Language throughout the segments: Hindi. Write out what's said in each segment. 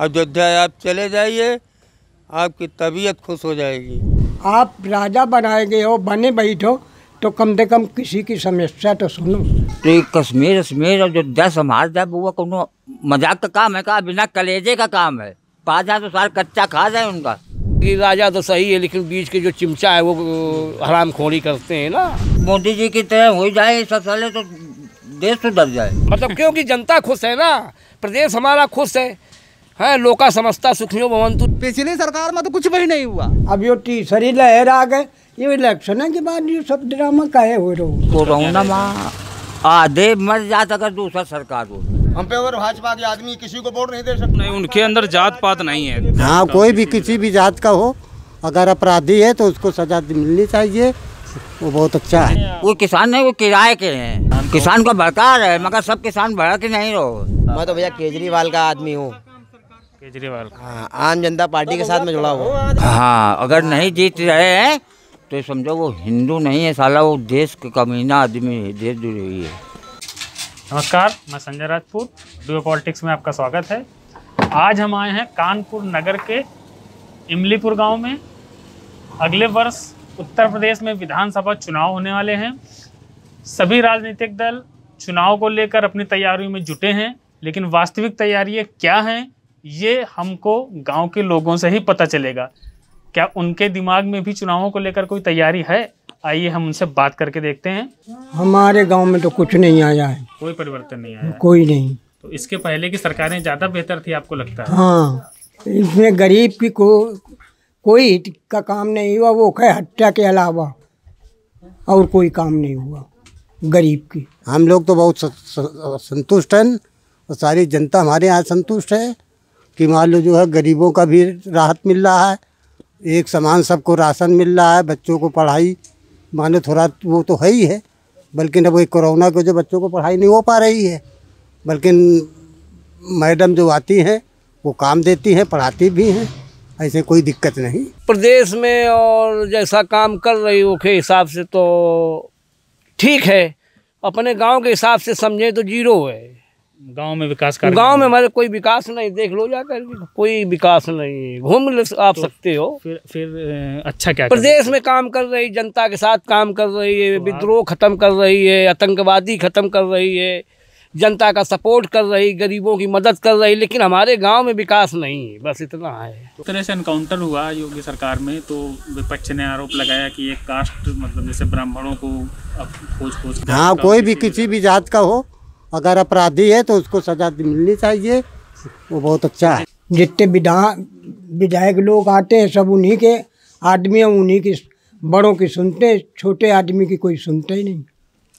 अयोध्या आप चले जाइए आपकी तबीयत खुश हो जाएगी आप राजा बनाए गए हो बने बैठो तो कम से कम किसी की समस्या तो सुनो तो कश्मीर अश्मीर अयोध्या समाज जाए बुआ को मजाक का काम है का बिना कलेजे का काम है पाजा तो सार कच्चा खा जाए उनका कि राजा तो सही है लेकिन बीच के जो चिमचा है वो हराम खोरी करते हैं ना मोदी जी की तरह हो जाए सब साले तो देश तो डर जाए मतलब क्योंकि जनता खुश है ना प्रदेश हमारा खुश है है लोका समझता सुखियो भवंतु पिछली सरकार में तो कुछ भी नहीं हुआ अब यो तीसरी लहर आ गए ये इलेक्शन के बाद ये सब ड्रामा कहे हो रहा कोरोना तो माँ आधे मर जात अगर दूसरा सरकार हो हम पे अगर भाजपा के आदमी किसी को वोट नहीं दे सकते नहीं उनके अंदर जात पात नहीं है हाँ कोई भी किसी भी जात का हो अगर अपराधी है तो उसको सजा मिलनी चाहिए वो बहुत अच्छा है वो किसान है वो किराए के हैं किसान का बरकार है मगर सब किसान भड़क नहीं रहो मैं तो भैया केजरीवाल का आदमी हूँ केजरीवाल हाँ, आम जनता पार्टी के साथ में जुड़ा हुआ हाँ अगर नहीं जीत रहे हैं तो समझो वो हिंदू नहीं है साला वो देश का कमीना आदमी है देश द्रोही है नमस्कार मैं संजय राजपूत डिओ पॉलिटिक्स में आपका स्वागत है आज हम आए हैं कानपुर नगर के इमलीपुर गांव में अगले वर्ष उत्तर प्रदेश में विधानसभा चुनाव होने वाले हैं सभी राजनीतिक दल चुनाव को लेकर अपनी तैयारियों में जुटे हैं लेकिन वास्तविक तैयारियाँ क्या हैं ये हमको गांव के लोगों से ही पता चलेगा क्या उनके दिमाग में भी चुनावों को लेकर कोई तैयारी है आइए हम उनसे बात करके देखते हैं हमारे गांव में तो कुछ नहीं आया है कोई परिवर्तन नहीं आया कोई नहीं तो इसके पहले की सरकारें ज़्यादा बेहतर थी आपको लगता है हाँ इसमें गरीब की को कोई का काम नहीं हुआ वो खे हत्या के अलावा और कोई काम नहीं हुआ गरीब की हम लोग तो बहुत संतुष्ट हैं और सारी जनता हमारे यहाँ संतुष्ट है कि मान लो जो है गरीबों का भी राहत मिल रहा है एक समान सबको राशन मिल रहा है बच्चों को पढ़ाई लो थोड़ा वो तो है ही है बल्कि अब वही कोरोना के वजह बच्चों को पढ़ाई नहीं हो पा रही है बल्कि मैडम जो आती हैं वो काम देती हैं पढ़ाती भी हैं ऐसे कोई दिक्कत नहीं प्रदेश में और जैसा काम कर रही हो के हिसाब से तो ठीक है अपने गांव के हिसाब से समझें तो जीरो है गांव में विकास कार्य गांव में हमारे कोई विकास नहीं देख लो जाकर कोई विकास नहीं घूम आप तो सकते हो फिर फिर अच्छा क्या प्रदेश में काम कर रही जनता के साथ काम कर रही है तो विद्रोह खत्म कर रही है आतंकवादी खत्म कर रही है जनता का सपोर्ट कर रही गरीबों की मदद कर रही लेकिन हमारे गांव में विकास नहीं है बस इतना है तो तरह से इनकाउंटर हुआ योगी सरकार में तो विपक्ष ने आरोप लगाया कि एक कास्ट मतलब जैसे ब्राह्मणों को अब खोज खोज हाँ कोई भी किसी भी जात का हो अगर अपराधी है तो उसको सजा मिलनी चाहिए वो बहुत अच्छा है जितने विधान विधायक लोग आते हैं सब उन्हीं के आदमी हैं उन्हीं की बड़ों की सुनते हैं छोटे आदमी की कोई सुनते ही नहीं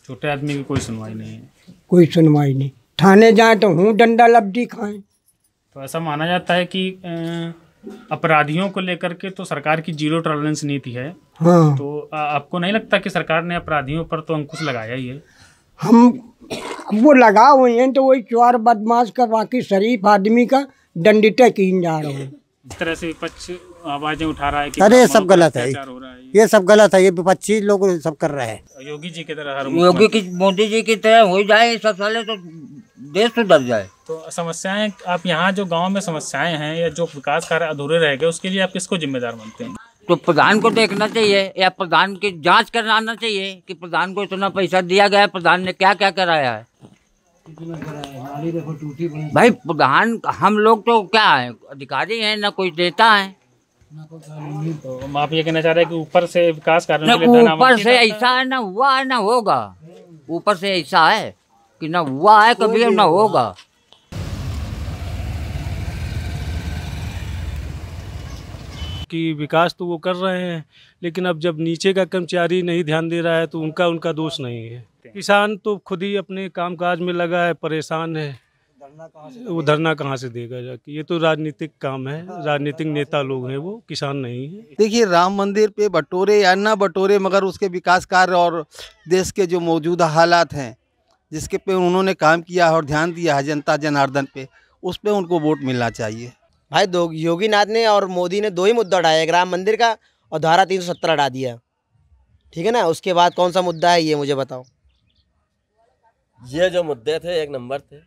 छोटे आदमी की कोई सुनवाई नहीं है कोई सुनवाई नहीं थाने जाए तो हूँ डंडा लब्जी खाएं तो ऐसा माना जाता है कि अपराधियों को लेकर के तो सरकार की जीरो टॉलरेंस नीति है हाँ। तो आपको नहीं लगता कि सरकार ने अपराधियों पर तो अंकुश लगाया ही है हम वो लगा हुए हैं तो वही चार बदमाश का बाकी शरीफ आदमी का दंडित की जा रहे हैं विपक्ष आवाजें उठा रहा है कि अरे सब गलत है ये सब गलत है ये विपक्षी लोग सब कर रहे हैं योगी जी की तरह योगी की मोदी जी की तरह हो जाए सब साले तो देश डर तो जाए तो समस्याएं आप यहाँ जो गांव में समस्याएं हैं या जो विकास कार्य अधूरे रह गए उसके लिए आप किसको जिम्मेदार मानते हैं तो प्रधान को देखना चाहिए या प्रधान की जाँच कराना चाहिए की प्रधान को इतना पैसा दिया गया है प्रधान ने क्या क्या कराया है भाई प्रधान हम लोग तो क्या है अधिकारी हैं ना कोई देता है तो आप ये कहना चाह रहे हैं कि ऊपर से विकास कार्य ऊपर से ऐसा है ना हुआ है ना होगा ऊपर से ऐसा है कि ना हुआ है कभी ना होगा कि विकास तो वो कर रहे हैं लेकिन अब जब नीचे का कर्मचारी नहीं ध्यान दे रहा है तो उनका उनका दोष नहीं है किसान तो खुद ही अपने कामकाज में लगा है परेशान है वो धरना कहाँ से देगा जाके ये तो राजनीतिक काम है राजनीतिक नेता लोग हैं वो किसान नहीं है देखिए राम मंदिर पे बटोरे या ना बटोरे मगर उसके विकास कार्य और देश के जो मौजूदा हालात हैं जिसके पे उन्होंने काम किया और ध्यान दिया है जनता जनार्दन पे उस पर उनको वोट मिलना चाहिए भाई दो योगीनाथ ने और मोदी ने दो ही मुद्दा उठाया एक राम मंदिर का और धारा तीन सौ सत्तर हटा दिया ठीक है ना उसके बाद कौन सा मुद्दा है ये मुझे बताओ ये जो मुद्दे थे एक नंबर थे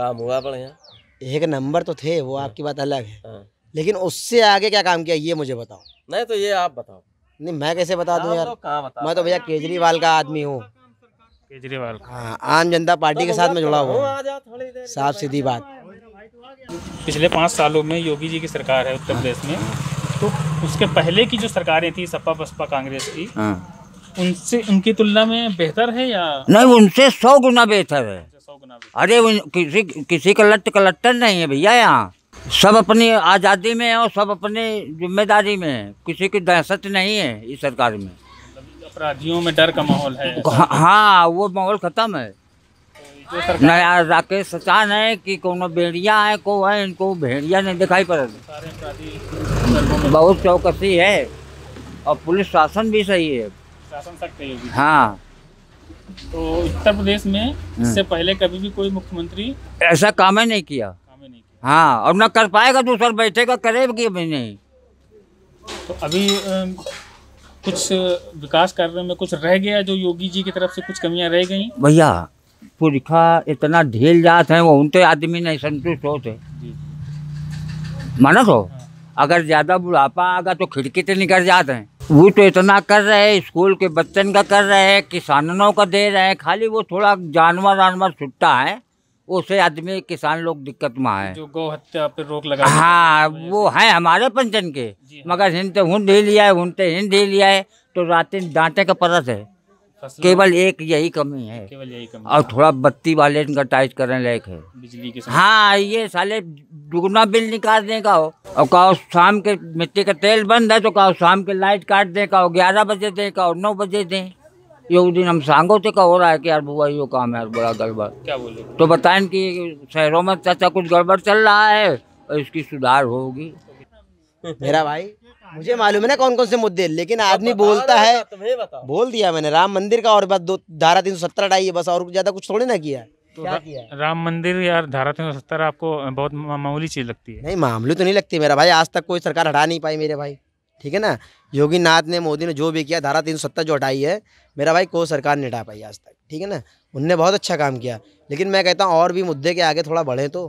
काम हुआ बढ़िया एक नंबर तो थे वो हाँ। आपकी बात अलग है हाँ। लेकिन उससे आगे क्या काम किया ये मुझे बताओ नहीं तो ये आप बताओ नहीं मैं कैसे बता दूं यार तो मैं तो भैया केजरीवाल का आदमी हूँ केजरीवाल हाँ आम जनता पार्टी तो के साथ में जुड़ा हुआ तो साफ सीधी बात पिछले पाँच सालों में योगी जी की सरकार है उत्तर प्रदेश में तो उसके पहले की जो सरकारें थी सपा बसपा कांग्रेस की हाँ। उनसे उनकी तुलना में बेहतर है या नहीं उनसे सौ गुना बेहतर है अच्छा, गुना अरे उन, किसी किसी का लट कलट्टर नहीं है भैया यहाँ सब अपनी आज़ादी में है और सब अपनी जिम्मेदारी में है किसी की दहशत नहीं है इस सरकार में मतलब अपराधियों में डर का माहौल है हाँ, हाँ वो माहौल ख़त्म है तो नया राकेश सचान है कि कोनो भेड़िया है को है इनको भेड़िया नहीं दिखाई पड़े बहुत चौकसी है और पुलिस शासन भी सही है शासन हाँ तो उत्तर प्रदेश में हम्म। इससे पहले कभी भी कोई मुख्यमंत्री ऐसा काम नहीं किया नहीं किया हाँ और न कर पाएगा दूसरा तो बैठेगा करेगी अभी नहीं तो अभी कुछ विकास कार्य में कुछ रह गया जो योगी जी की तरफ से कुछ कमियां रह गई भैया पुरखा इतना ढील जात हैं वो उनते तो आदमी नहीं संतुष्ट होते मानस तो? हो हाँ। अगर ज़्यादा बुढ़ापा आगा तो खिड़की तो निकल जाते हैं वो तो इतना कर रहे हैं स्कूल के बच्चन का कर रहे हैं किसानों का दे रहे हैं खाली वो थोड़ा जानवर वानवर छुट्टा है उसे आदमी किसान लोग दिक्कत में है जो गौ हत्या पे रोक लगा हाँ तो वो है हमारे पंचन के हाँ। मगर हिंद हूं ढील लिया है हुनते हिंद ढील लिया है तो रात डांटे का परस है केवल एक यही कमी है केवल यही कमी और थोड़ा बत्ती वाले इनका टाइट करने लायक है बिजली के हाँ ये साले दुगना बिल निकाल का हो और कहो शाम के मिट्टी का तेल बंद है तो कहो शाम के लाइट काट दे का हो ग्यारह बजे दे का नौ बजे दे ये उस दिन हम सांगो थे का हो रहा है कि यार बुआ यो काम है यार बड़ा गड़बड़ क्या बोले तो बताए कि शहरों में चाचा कुछ गड़बड़ चल रहा है और इसकी सुधार होगी मेरा भाई मुझे मालूम है ना कौन कौन से मुद्दे लेकिन तो आदमी बोलता है बोल दिया मैंने राम मंदिर का और बस दो धारा तीन सौ सत्तर हटाई है बस और ज्यादा कुछ थोड़ी ना किया तो राम मंदिर यार धारा तीन सौ सत्तर आपको बहुत मामूली चीज लगती है नहीं मामूली तो नहीं लगती मेरा भाई आज तक कोई सरकार हटा नहीं पाई मेरे भाई ठीक है ना योगी नाथ ने मोदी ने जो भी किया धारा तीन जो हटाई है मेरा भाई कोई सरकार नहीं हटा पाई आज तक ठीक है ना उनने बहुत अच्छा काम किया लेकिन मैं कहता हूँ और भी मुद्दे के आगे थोड़ा बढ़े तो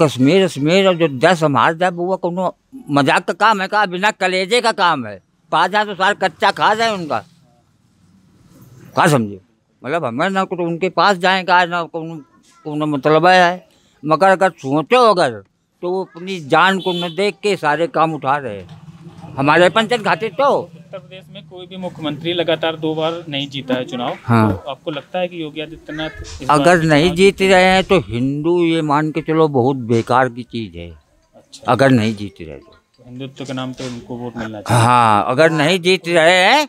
कश्मीर कश्मीर जो दस समाज है वो मजाक का काम है का बिना कलेजे का काम है पाजा तो सारा कच्चा खा जाए उनका कहा समझे मतलब हमें ना कुछ उनके पास जाए का ना कोनो मतलब है मगर अगर सोचो अगर तो वो अपनी जान को न देख के सारे काम उठा रहे हैं हमारे पंचायत घाटे तो उत्तर प्रदेश में कोई भी मुख्यमंत्री लगातार दो बार नहीं जीता है चुनाव हाँ तो आपको लगता है कि योगी आदित्यनाथ अगर नहीं जीत रहे हैं तो हिंदू ये मान के चलो बहुत बेकार की चीज़ है अच्छा। अगर नहीं जीत रहे तो।, तो हिंदुत्व के नाम पे उनको वोट मिलना चाहिए हाँ अगर नहीं जीत रहे हैं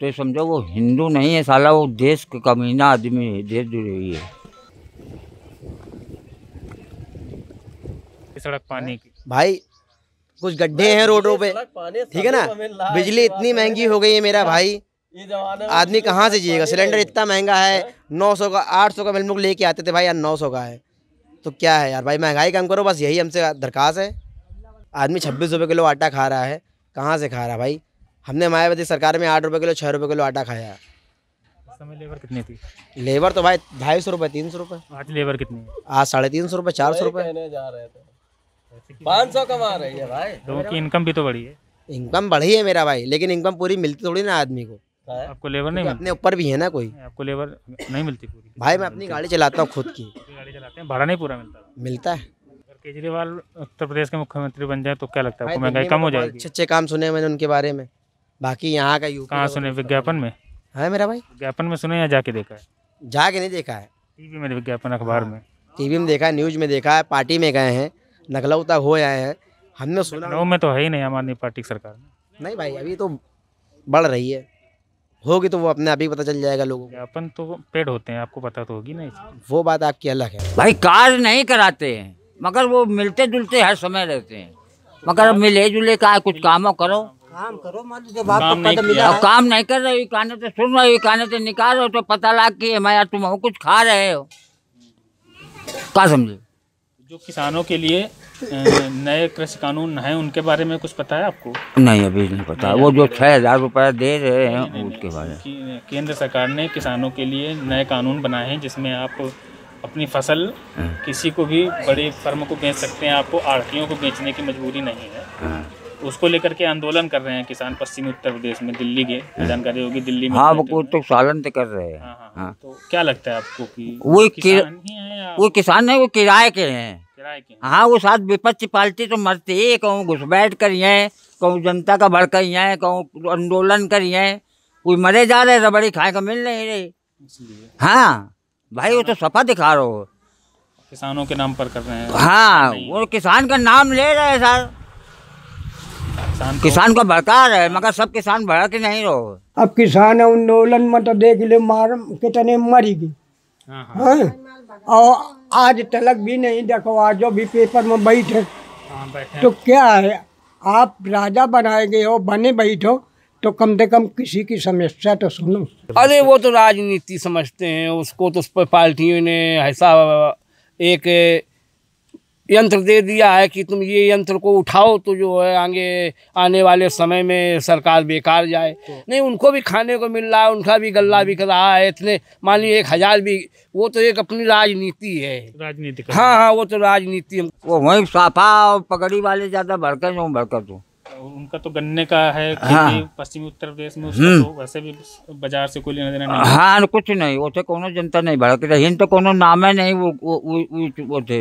तो समझो वो हिंदू नहीं है साला वो देश का कमीना आदमी है देश रही है सड़क पानी की भाई कुछ गड्ढे हैं रोडों पे ठीक है ना बिजली इतनी महंगी हो गई है मेरा हाँ। भाई आदमी कहाँ से जिएगा सिलेंडर इतना महंगा है हाँ। नौ सौ का आठ सौ का मिल लेके आते थे भाई यार नौ सौ का है तो क्या है यार भाई महंगाई कम करो बस यही हमसे दरखास्त है आदमी छब्बीस रुपये किलो आटा खा रहा है कहाँ से खा रहा है भाई हमने मायावती सरकार में आठ रुपये किलो छः रुपये किलो आटा खाया समय लेबर कितनी थी लेबर तो भाई ढाई सौ रुपये तीन सौ रुपये आज लेबर कितनी आज साढ़े तीन सौ रुपये चार सौ रुपये जा रहे थे पाँच सौ कमा रही है भाई लोगों की इनकम भी तो बढ़ी है इनकम बढ़ी है मेरा भाई लेकिन इनकम पूरी मिलती थोड़ी ना आदमी को हाँ। आपको लेबर नहीं अपने ऊपर भी है ना कोई आपको लेबर नहीं मिलती पूरी भाई मैं अपनी गाड़ी चलाता हूँ खुद की गाड़ी चलाते हैं भाड़ा नहीं पूरा मिलता मिलता है केजरीवाल उत्तर प्रदेश के मुख्यमंत्री बन जाए तो क्या लगता है आपको महंगाई कम हो जाएगी अच्छे अच्छे काम सुने मैंने उनके बारे में बाकी यहाँ का यूपी कहाँ सुने विज्ञापन में है मेरा भाई विज्ञापन में सुने या जाके देखा है जाके नहीं देखा है टीवी में विज्ञापन अखबार हाँ। में टीवी में देखा है न्यूज में देखा है पार्टी में गए हैं नगलौता हो आए हैं हमने सुना नौ में तो है ही नहीं आम आदमी पार्टी की सरकार नहीं भाई अभी तो बढ़ रही है होगी तो वो अपने आप ही पता चल जाएगा लोगों को अपन तो पेड़ होते हैं आपको पता तो होगी ना वो बात आपकी अलग है भाई कार्य नहीं कराते हैं मगर वो मिलते जुलते हर समय रहते हैं मगर मिले जुले का कुछ काम करो काम करो मान जब आपको पता मिला है। काम नहीं कर रही काने तो सुन रहे काने तो निकाल रहे हो तो पता लग कि हमारा तुम हो कुछ खा रहे हो क्या समझे जो किसानों के लिए नए कृषि कानून है उनके बारे में कुछ पता है आपको नहीं अभी नहीं पता नहीं वो जो छः हज़ार रुपया दे रहे हैं नहीं, नहीं, उसके बारे में केंद्र सरकार ने किसानों के लिए नए कानून बनाए हैं जिसमें आप अपनी फसल हाँ। किसी को भी बड़े फर्म को बेच सकते हैं आपको आड़तियों को बेचने की मजबूरी नहीं है हाँ। उसको लेकर के आंदोलन कर रहे हैं किसान पश्चिमी उत्तर प्रदेश में दिल्ली के हाँ। जानकारी होगी दिल्ली में हाँ वो तो कर रहे हैं हाँ, हाँ, हाँ। तो क्या लगता है आपको कि वो किसान ही है वो किसान है वो किराए के हैं हाँ वो साथ विपक्ष पालती तो मरती कहूँ बैठ कर है कहूँ जनता का भड़क है कहूँ आंदोलन कर है कोई मरे जा रहे रबड़ी खाए का मिल नहीं रही हाँ भाई वो तो सफा दिखा रहे हो किसानों के नाम पर कर रहे हैं हाँ वो किसान का नाम ले रहे हैं सर किसान, का को भड़का रहे हैं मगर सब किसान भड़क नहीं रहो अब किसान आंदोलन में तो देख ले मार कितने मरेगी हाँ, हाँ।, हाँ। और आज तलक भी नहीं देखो आज जो भी पेपर में बैठे हाँ, तो क्या है आप राजा बनाए गए हो बने बैठो तो कम से कम किसी की समस्या तो सुनो अरे वो तो राजनीति समझते हैं उसको तो उस पर पार्टियों ने ऐसा एक यंत्र दे दिया है कि तुम ये यंत्र को उठाओ तो जो है आगे आने वाले समय में सरकार बेकार जाए तो- नहीं उनको भी खाने को मिल रहा है उनका भी गल्ला बिक रहा है इतने मान ली एक हज़ार भी वो तो एक अपनी राजनीति है राजनीति हाँ हाँ वो तो राजनीति वो वही साफा और पगड़ी वाले ज़्यादा भड़कर जो भड़कर तो उनका तो गन्ने का है हाँ। पश्चिमी उत्तर प्रदेश में उसका हम्म। तो वैसे भी बाजार से कोई लेना देना नहीं हाँ कुछ नहीं वो थे तो कोनो जनता नहीं भड़क रही तो कोनो नाम है नहीं वो, वो, वो थे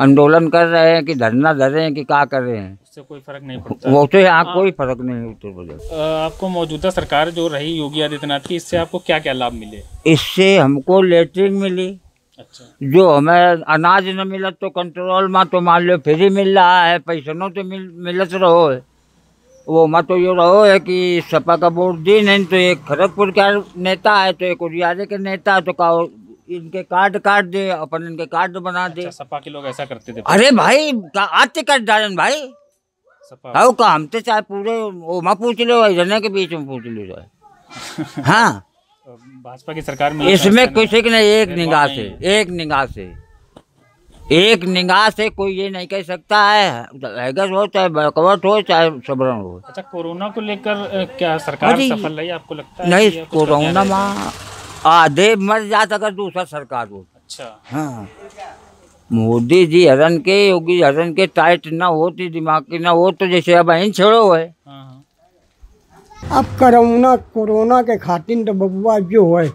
आंदोलन कर रहे हैं कि धरना धर रहे हैं कि क्या कर रहे हैं उससे कोई फर्क नहीं पड़ता वो तो यहाँ कोई फर्क नहीं उत्तर प्रदेश आपको मौजूदा सरकार जो रही योगी आदित्यनाथ की इससे आपको क्या क्या लाभ मिले इससे हमको लेटरिन मिली अच्छा। जो हमें अनाज न मिला तो कंट्रोल में तो मान लो फ्री मिल रहा है पैसनों तो मिल मिलत रहो है वो मत तो ये रहो है कि सपा का बोर्ड दिन है तो एक खड़गपुर का नेता है तो एक उजियारे के नेता है तो का इनके कार्ड काट दे अपन इनके कार्ड बना दे अच्छा, सपा के लोग ऐसा करते थे अरे भाई आते कर डालन भाई आओ का हम तो चाहे पूरे वो मैं पूछ लो इधर के बीच में पूछ लो जाए हाँ भाजपा की सरकार में इसमें कुछ एक नहीं एक निगाह से एक निगाह से एक निगाह से कोई ये नहीं कह सकता है हैगस तो हो चाहे बकवट हो चाहे सबरन हो अच्छा कोरोना को लेकर क्या सरकार सफल रही आपको लगता है नहीं कोरोना माँ आधे मर जाता अगर दूसरा सरकार हो अच्छा हाँ मोदी जी हरण के योगी हरन के टाइट ना होती दिमाग की ना हो तो जैसे अब अहिन छोड़ो है हाँ, हाँ। अब करोना कोरोना के खातिर तो बबुआ जो है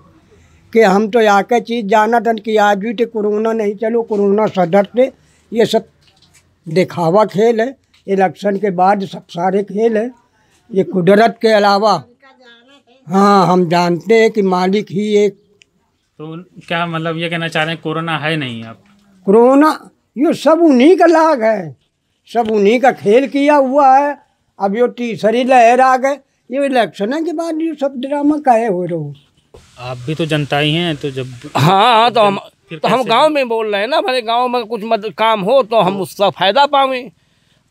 कि हम तो आके चीज़ जाना था कि आज भी तो कोरोना नहीं चलो कोरोना सदर से ये सब दिखावा खेल है इलेक्शन के बाद सब सारे खेल है ये कुदरत के अलावा हाँ हम जानते हैं कि मालिक ही एक तो क्या मतलब ये कहना चाह रहे हैं कोरोना है नहीं अब कोरोना ये सब उन्हीं का लाग है सब उन्हीं का खेल किया हुआ है अब ये तीसरी लहर आ गए ये इलेक्शन के बाद ये सब ड्रामा कहे हो रहे हो आप भी तो जनता ही हैं तो जब हाँ हाँ तो हम तो हम गांव में बोल रहे हैं ना हमारे गांव में कुछ मद, काम हो तो हम उसका फ़ायदा पाएं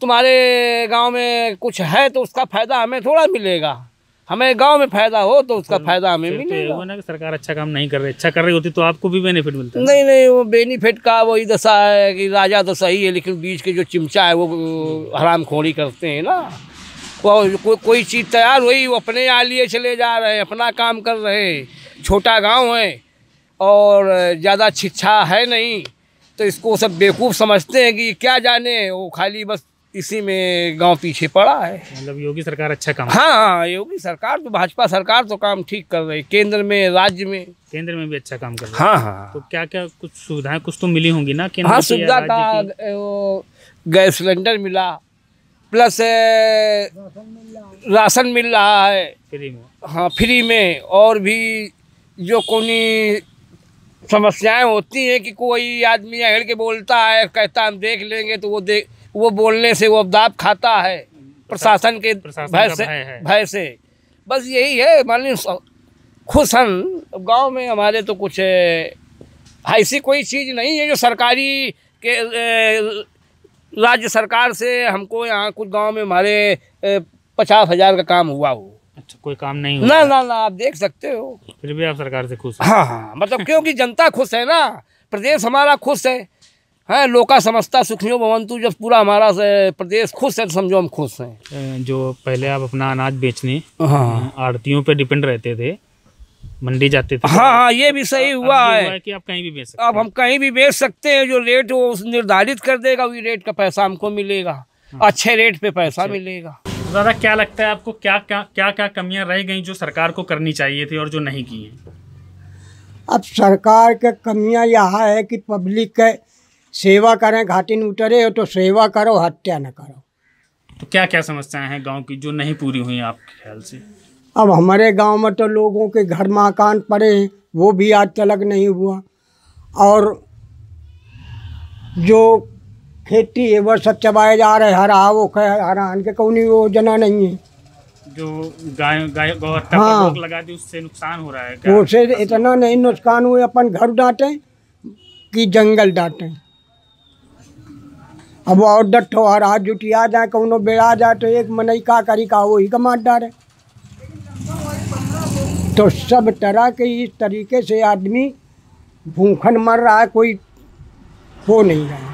तुम्हारे गांव में कुछ है तो उसका फ़ायदा हमें थोड़ा मिलेगा हमें गांव में फायदा हो तो उसका फायदा हमें तो मिलेगा तो ना कि सरकार अच्छा काम नहीं कर रही अच्छा कर रही होती तो आपको भी बेनिफिट मिलता नहीं नहीं वो बेनिफिट का वही दशा है कि राजा तो सही है लेकिन बीच के जो चिमचा है वो हराम खोरी करते हैं ना को, को, कोई चीज़ तैयार हुई वो अपने यहाँ लिए चले जा रहे हैं अपना काम कर रहे हैं छोटा गाँव है और ज़्यादा शिक्षा है नहीं तो इसको सब बेवकूफ़ समझते हैं कि क्या जाने वो खाली बस इसी में गांव पीछे पड़ा है मतलब योगी सरकार अच्छा काम हाँ योगी सरकार तो भाजपा सरकार तो काम ठीक कर रही केंद्र में राज्य में केंद्र में भी अच्छा काम कर रही हाँ, हाँ हाँ तो क्या क्या कुछ सुविधाएं कुछ तो मिली होंगी ना हाँ सुविधा का गैस सिलेंडर मिला प्लस राशन मिल रहा है फ्री में हाँ फ्री में और भी जो कोनी समस्याएं होती हैं कि कोई आदमी अगर के बोलता है कहता हम देख लेंगे तो वो देख वो बोलने से वो दाब खाता है प्रशासन के भय से भय से बस यही है मान लीजिए खुश हम गाँव में हमारे तो कुछ ऐसी कोई चीज़ नहीं है जो सरकारी के राज्य सरकार से हमको यहाँ कुछ गांव में हमारे पचास हजार का काम हुआ हो अच्छा कोई काम नहीं हुआ ना ना ना आप देख सकते हो फिर भी आप सरकार से खुश हाँ हाँ मतलब क्योंकि जनता खुश है ना प्रदेश हमारा खुश है है लोका समझता सुखियों भवंतु जब पूरा हमारा प्रदेश खुश है तो समझो हम खुश हैं जो पहले आप अपना अनाज बेचने हाँ आड़तियों पे डिपेंड रहते थे मंडी जाते थे हाँ हाँ ये भी सही हुआ है कि आप कहीं भी बेच सकते अब हम कहीं भी बेच सकते हैं जो रेट वो निर्धारित कर देगा वही रेट का पैसा हमको मिलेगा हाँ। अच्छे रेट पे पैसा अच्छा। मिलेगा दादा क्या लगता है आपको क्या क्या क्या क्या कमियाँ रह गई जो सरकार को करनी चाहिए थी और जो नहीं की है अब सरकार के कमियाँ यह है कि पब्लिक के सेवा करें घाटी में उतरे हो तो सेवा करो हत्या न करो तो क्या क्या समस्याएं हैं गांव की जो नहीं पूरी हुई आपके ख्याल से अब हमारे गांव में तो लोगों के घर मकान पड़े हैं वो भी आज तलक नहीं हुआ और जो खेती है वह सब चबाए जा रहे हरा वो हरान के कौन योजना नहीं है जो गाय गाय हाँ, लगा दी उससे नुकसान हो रहा है उससे इतना नहीं नुकसान हुए अपन घर डांटे कि जंगल डांटे अब और डट्ठो हर हाथ जुटिया जाए कौनो बेड़ा जाए तो एक मनई करी का वही का मार डाले तो सब तरह के इस तरीके से आदमी भूखन मर रहा है कोई हो नहीं रहा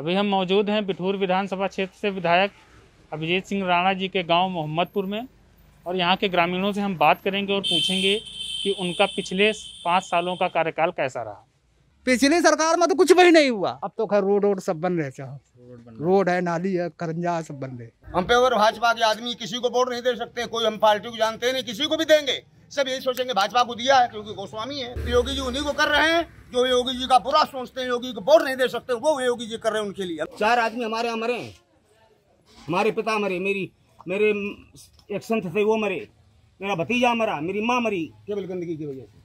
अभी हम मौजूद हैं बिठूर विधानसभा क्षेत्र से विधायक अभिजीत सिंह राणा जी के गांव मोहम्मदपुर में और यहां के ग्रामीणों से हम बात करेंगे और पूछेंगे कि उनका पिछले पाँच सालों का कार्यकाल कैसा रहा पिछली सरकार में तो कुछ भी नहीं हुआ अब तो खैर रोड रोड सब बन रहे चाहो रोड है नाली है करंजा सब बन रहे हम पे और भाजपा के आदमी किसी को वोट नहीं दे सकते कोई हम पार्टी को जानते नहीं किसी को भी देंगे सब यही सोचेंगे भाजपा को दिया है क्योंकि गोस्वामी है तो योगी जी उन्हीं को कर रहे हैं जो योगी जी का बुरा सोचते हैं योगी को वोट नहीं दे सकते वो योगी जी कर रहे हैं उनके लिए चार आदमी हमारे यहाँ मरे हमारे पिता मरे मेरी मेरे एक संत थे वो मरे मेरा भतीजा मरा मेरी माँ मरी केवल गंदगी की वजह से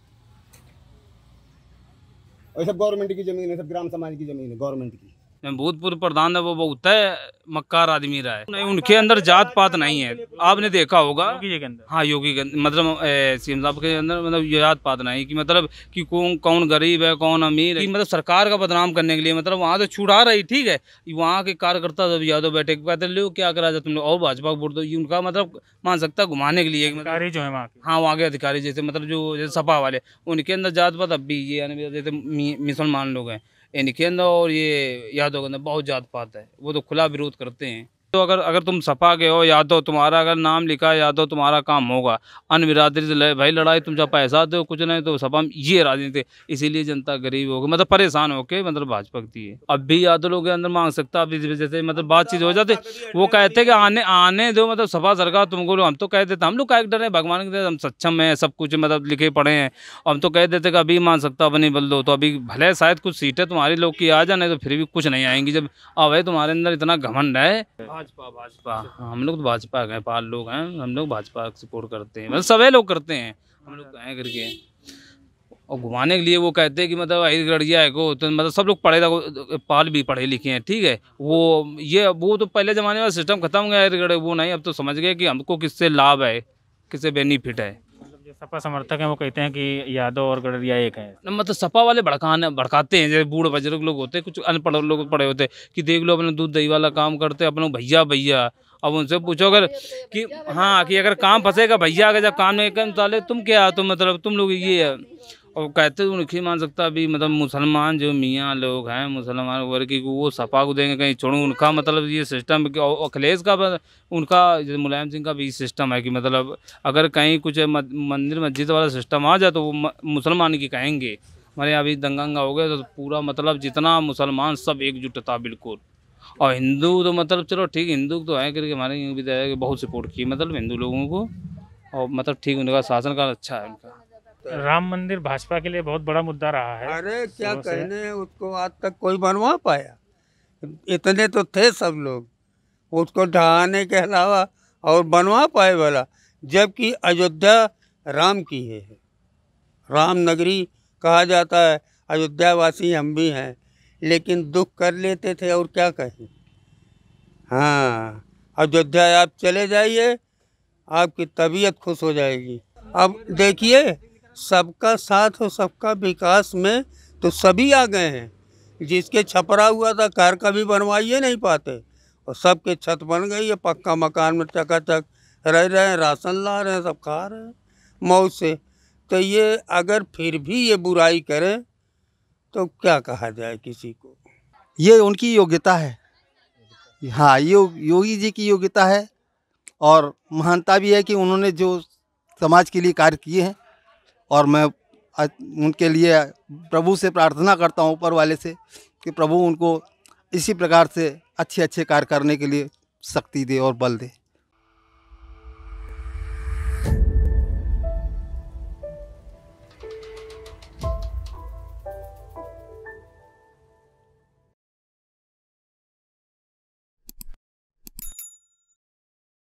और सब गवर्नमेंट की जमीन है सब ग्राम समाज की जमीन है गवर्नमेंट की भूतपूर्व प्रधान है वो बहुत है मक्कार आदमी रहा है नहीं उनके अंदर जात पात नहीं है आपने देखा होगा योगी के अंदर हाँ योगी के मतलब सीएम साहब के अंदर मतलब जात पात नहीं कि मतलब कि कौन कौन गरीब है कौन अमीर है मतलब सरकार का बदनाम करने के लिए मतलब वहाँ से तो छुड़ा रही ठीक है वहाँ के कार्यकर्ता जब यादव बैठे पैदल लो क्या करा तुम लोग और भाजपा को वोट दो उनका मतलब मान सकता घुमाने के लिए मतलब अधिकारी जो है वहाँ हाँ वहाँ के अधिकारी जैसे मतलब जो सपा वाले उनके अंदर जात पात अब भी ये जैसे मुसलमान लोग हैं इनके अंदर और ये यादव अंदर बहुत जात पात है वो तो खुला विरोध करते हैं तो अगर अगर तुम सपा के हो या तो तुम्हारा अगर नाम लिखा है या तो तुम्हारा काम होगा अन बिरादरी से भाई लड़ाई तुम जब पैसा दो कुछ नहीं तो सपा में ये राजनीति इसीलिए जनता गरीब हो गई मतलब परेशान होके मतलब भाजपा की है अब भी यादव के अंदर मांग सकता अभी जैसे मतलब बातचीत हो जाती वो कहते कि आने आने दो मतलब सपा सरकार तुमको हम तो कह देते हम लोग का डर है भगवान के हम सक्षम है सब कुछ मतलब लिखे पढ़े हैं हम तो कह देते अभी मान सकता अपनी बल दो तो अभी भले शायद कुछ सीटें तुम्हारी लोग की आ जाने तो फिर भी कुछ नहीं आएंगी जब अब तुम्हारे अंदर इतना घमंड है भाजपा भाजपा हाँ, हम लोग तो भाजपा के पाल लोग हैं हम लोग भाजपा सपोर्ट करते हैं मतलब सभी लोग करते हैं हम लोग कहें करके और घुमाने के लिए वो कहते हैं कि मतलब आई है को तो मतलब सब लोग पढ़े पाल भी पढ़े लिखे हैं ठीक है वो ये वो तो पहले ज़माने में सिस्टम खत्म गया वो नहीं अब तो समझ गए कि हमको किससे लाभ है किससे बेनिफिट है जो सपा समर्थक हैं वो कहते हैं कि यादव और गडरिया एक है मतलब सपा वाले भड़काने भड़काते हैं जैसे बूढ़ बुजुर्ग लोग होते हैं कुछ अनपढ़ लोग पड़े होते हैं कि देख लो अपने दूध दही वाला काम करते अपने भैया भैया अब उनसे पूछो अगर कि हाँ कि अगर काम फंसेगा भैया अगर जब काम नहीं कर तुम क्या तुम मतलब तुम लोग ये और कहते तो नहीं मान सकता अभी मतलब मुसलमान जो मियाँ लोग हैं मुसलमान वर्ग की वो सपा को देंगे कहीं छोड़ू उनका मतलब ये सिस्टम कि अखिलेश का उनका जैसे मुलायम सिंह का भी सिस्टम है कि मतलब अगर कहीं कुछ मंदिर मस्जिद वाला सिस्टम आ जाए तो वो मुसलमान की कहेंगे हमारे यहाँ अभी दंगा हो गया तो पूरा मतलब जितना मुसलमान सब एकजुट था बिल्कुल और हिंदू तो मतलब चलो ठीक हिंदू तो है करके हमारे यहाँ भी तो बहुत सपोर्ट की मतलब हिंदू लोगों को और मतलब ठीक उनका शासन का अच्छा है उनका राम मंदिर भाजपा के लिए बहुत बड़ा मुद्दा रहा है अरे क्या कहने उसको आज तक कोई बनवा पाया इतने तो थे सब लोग उसको ढहाने के अलावा और बनवा पाए वाला जबकि अयोध्या राम की है राम नगरी कहा जाता है अयोध्या वासी हम भी हैं लेकिन दुख कर लेते थे और क्या कहें हाँ अयोध्या आप चले जाइए आपकी तबीयत खुश हो जाएगी अब देखिए सबका साथ और सबका विकास में तो सभी आ गए हैं जिसके छपरा हुआ था घर कभी बनवाइए नहीं पाते और सबके छत बन गई है पक्का मकान में चकाचक रह रहे हैं राशन ला रहे हैं सब खा रहे हैं मऊ से तो ये अगर फिर भी ये बुराई करें तो क्या कहा जाए किसी को ये उनकी योग्यता है हाँ यो योगी जी की योग्यता है और महानता भी है कि उन्होंने जो समाज के लिए कार्य किए हैं और मैं उनके लिए प्रभु से प्रार्थना करता हूँ ऊपर वाले से कि प्रभु उनको इसी प्रकार से अच्छे अच्छे कार्य करने के लिए शक्ति दे और बल दे